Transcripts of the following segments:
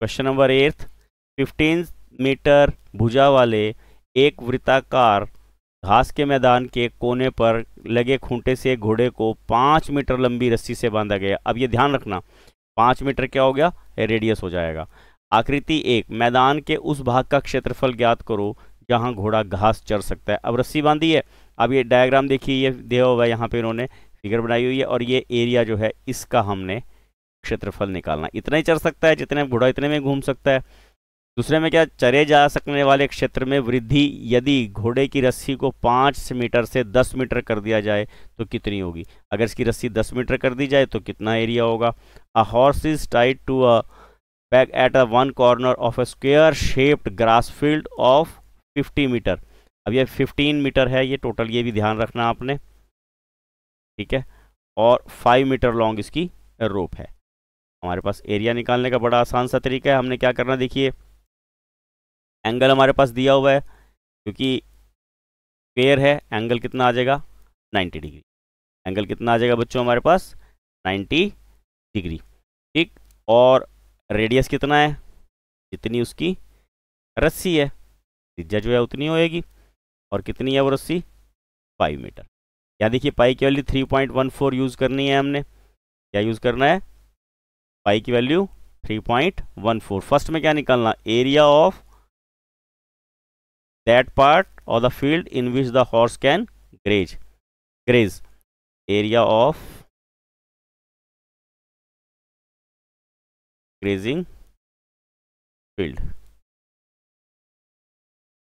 question number eight fifteen metre भुजा वाले एक वृत्ताकार घास के मैदान के कोने पर लगे खूंटे से घोड़े को पाँच मीटर लंबी रस्सी से बांधा गया अब ये ध्यान रखना पाँच मीटर क्या हो गया रेडियस हो जाएगा आकृति एक मैदान के उस भाग का क्षेत्रफल ज्ञात करो जहाँ घोड़ा घास चर सकता है अब रस्सी बांधी है अब ये डायग्राम देखिए ये दिया हुआ है यहाँ पर इन्होंने फिगर बनाई हुई है और ये एरिया जो है इसका हमने क्षेत्रफल निकालना इतना ही चल सकता है जितने घोड़ा इतने में घूम सकता है दूसरे में क्या चरे जा सकने वाले क्षेत्र में वृद्धि यदि घोड़े की रस्सी को पाँच मीटर से दस मीटर कर दिया जाए तो कितनी होगी अगर इसकी रस्सी दस मीटर कर दी जाए तो कितना एरिया होगा a horse is tied to a back at a one corner of a square shaped grass field of fifty metre अब ये फिफ्टीन मीटर है ये टोटल ये भी ध्यान रखना आपने ठीक है और फाइव मीटर लॉन्ग इसकी रोप है हमारे पास एरिया निकालने का बड़ा आसान सा तरीका है हमने क्या करना देखिए एंगल हमारे पास दिया हुआ है क्योंकि पेयर है एंगल कितना आ जाएगा 90 डिग्री एंगल कितना आ जाएगा बच्चों हमारे पास 90 डिग्री ठीक और रेडियस कितना है जितनी उसकी रस्सी है त्रिज्या जो है उतनी होएगी और कितनी है वो रस्सी फाइव मीटर या देखिए पाई की three point one four use करनी है हमने क्या यूज़ करना है पाई की वैल्यू 3.14 फर्स्ट में क्या निकालना area of that part of the field in which the horse can graze graze area of grazing field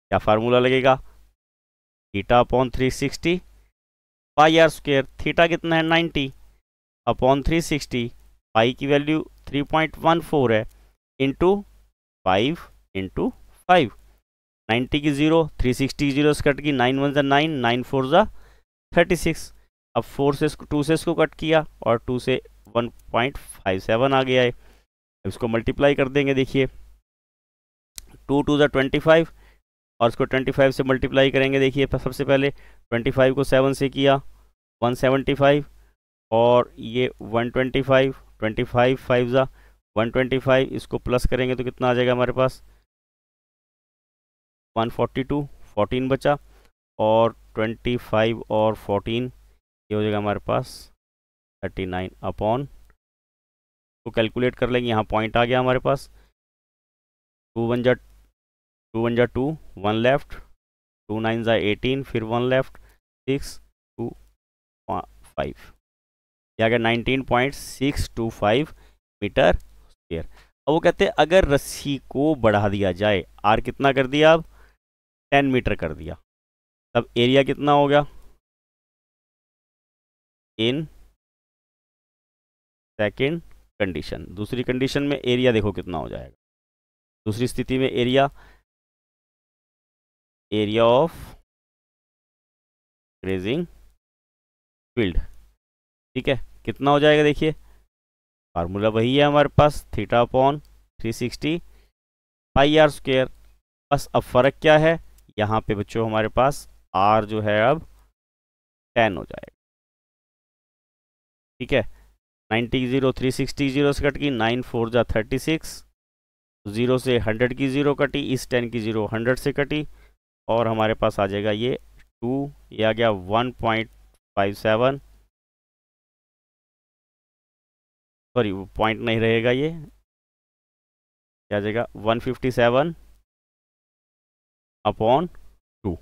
क्या फार्मूला लगेगा theta upon three sixty pi r square theta कितना है 90 अपॉन थ्री सिक्सटी पाई की value 3.14 है into five into five ninety की zero three sixty की zero से cut की नाइन वन ज़ा नाइन नाइन फोर ज़ा थर्टी सिक्स अब फोर से इसको टू से इसको कट किया और टू से वन पॉइंट फाइव सेवन आ गया है इसको मल्टीप्लाई कर देंगे देखिए टू टू ज़ा ट्वेंटी फाइव और इसको ट्वेंटी फाइव से मल्टीप्लाई करेंगे देखिए सबसे पहले ट्वेंटी फाइव को सेवन से किया वन सेवेंटी फाइव और ये one twenty five twenty five five ज़ा वन ट्वेंटी फाइव इसको प्लस करेंगे तो कितना आ जाएगा हमारे पास वन फोर्टी टू फोर्टीन बचा और ट्वेंटी फाइव और फोर्टीन ये हो जाएगा हमारे पास थर्टी नाइन अपॉन तो कैलकुलेट कर लेंगे यहाँ पॉइंट आ गया हमारे पास टू वन जा टू वन जा two one left two nine ज़ा एटीन फिर one left six two five या गया nineteen point six two five metre square अब वो कहते हैं अगर रस्सी को बढ़ा दिया जाए आर कितना कर दिया अब टेन मीटर कर दिया तब एरिया कितना हो गया इन सेकेंड कंडीशन दूसरी कंडीशन में एरिया देखो कितना हो जाएगा दूसरी स्थिति में area area of grazing field ठीक है कितना हो जाएगा देखिए फार्मूला वही है हमारे पास theta upon three sixty pi r square बस अब फ़र्क क्या है यहाँ पे बच्चों हमारे पास आर जो है अब टेन हो जाएगा ठीक है ninety zero three sixty zero से कट गई नाइन फोर जा थर्टी सिक्स ज़ीरो से हंड्रेड की ज़ीरो कटी इस टेन की ज़ीरो हंड्रेड से कटी और हमारे पास आ जाएगा ये टू या आ गया one point five seven sorry वो पॉइंट नहीं रहेगा ये क्या जाएगा 157 अपॉन टू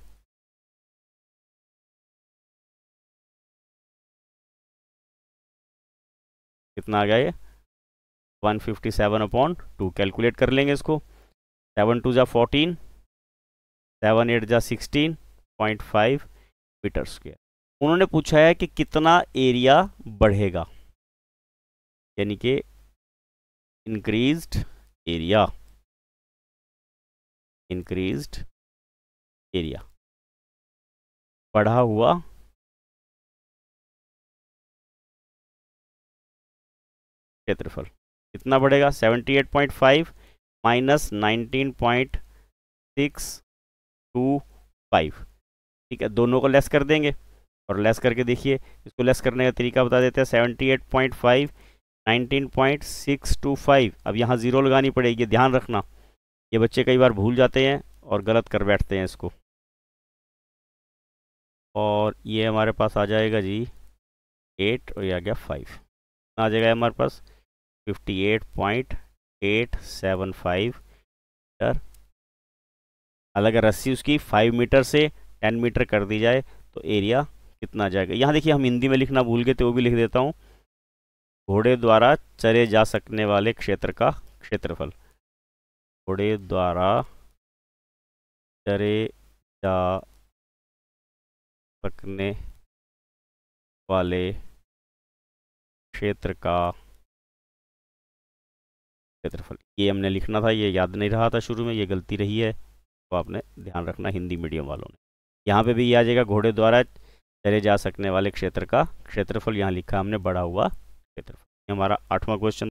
कितना आ गया ये 157 अपॉन टू कैलकुलेट कर लेंगे इसको सेवन टू जा फोर्टीन सेवन एट जा सिक्सटीन पॉइंट फाइव मीटर के उन्होंने पूछा है कि कितना एरिया बढ़ेगा यानी कि इंक्रीज्ड एरिया इंक्रीज्ड एरिया बढ़ा हुआ क्षेत्रफल कितना बढ़ेगा 78.5 माइनस 19.625 ठीक है दोनों को लेस कर देंगे और लेस करके देखिए इसको लेस करने का तरीका बता देते हैं 78.5 19.625 अब यहाँ ज़ीरो लगानी पड़ेगी ध्यान रखना ये बच्चे कई बार भूल जाते हैं और गलत कर बैठते हैं इसको और ये हमारे पास आ जाएगा जी एट और ये आ गया फाइव आ जाएगा हमारे पास fifty eight point eight seven five metre अलग रस्सी उसकी फाइव मीटर से टेन मीटर कर दी जाए तो एरिया कितना जाएगा यहाँ देखिए हम हिंदी में लिखना भूल गए थे वो भी लिख देता हूँ घोड़े द्वारा चरे जा सकने वाले क्षेत्र का क्षेत्रफल घोड़े द्वारा चरे जा सकने वाले क्षेत्र का क्षेत्रफल ये हमने लिखना था ये याद नहीं रहा था शुरू में ये गलती रही है तो आपने ध्यान रखना हिंदी मीडियम वालों ने यहाँ पे भी ये आ जाएगा घोड़े द्वारा चले जा सकने वाले क्षेत्र का क्षेत्रफल यहाँ लिखा हमने बड़ा हुआ की तरफ हमारा आठवां क्वेश्चन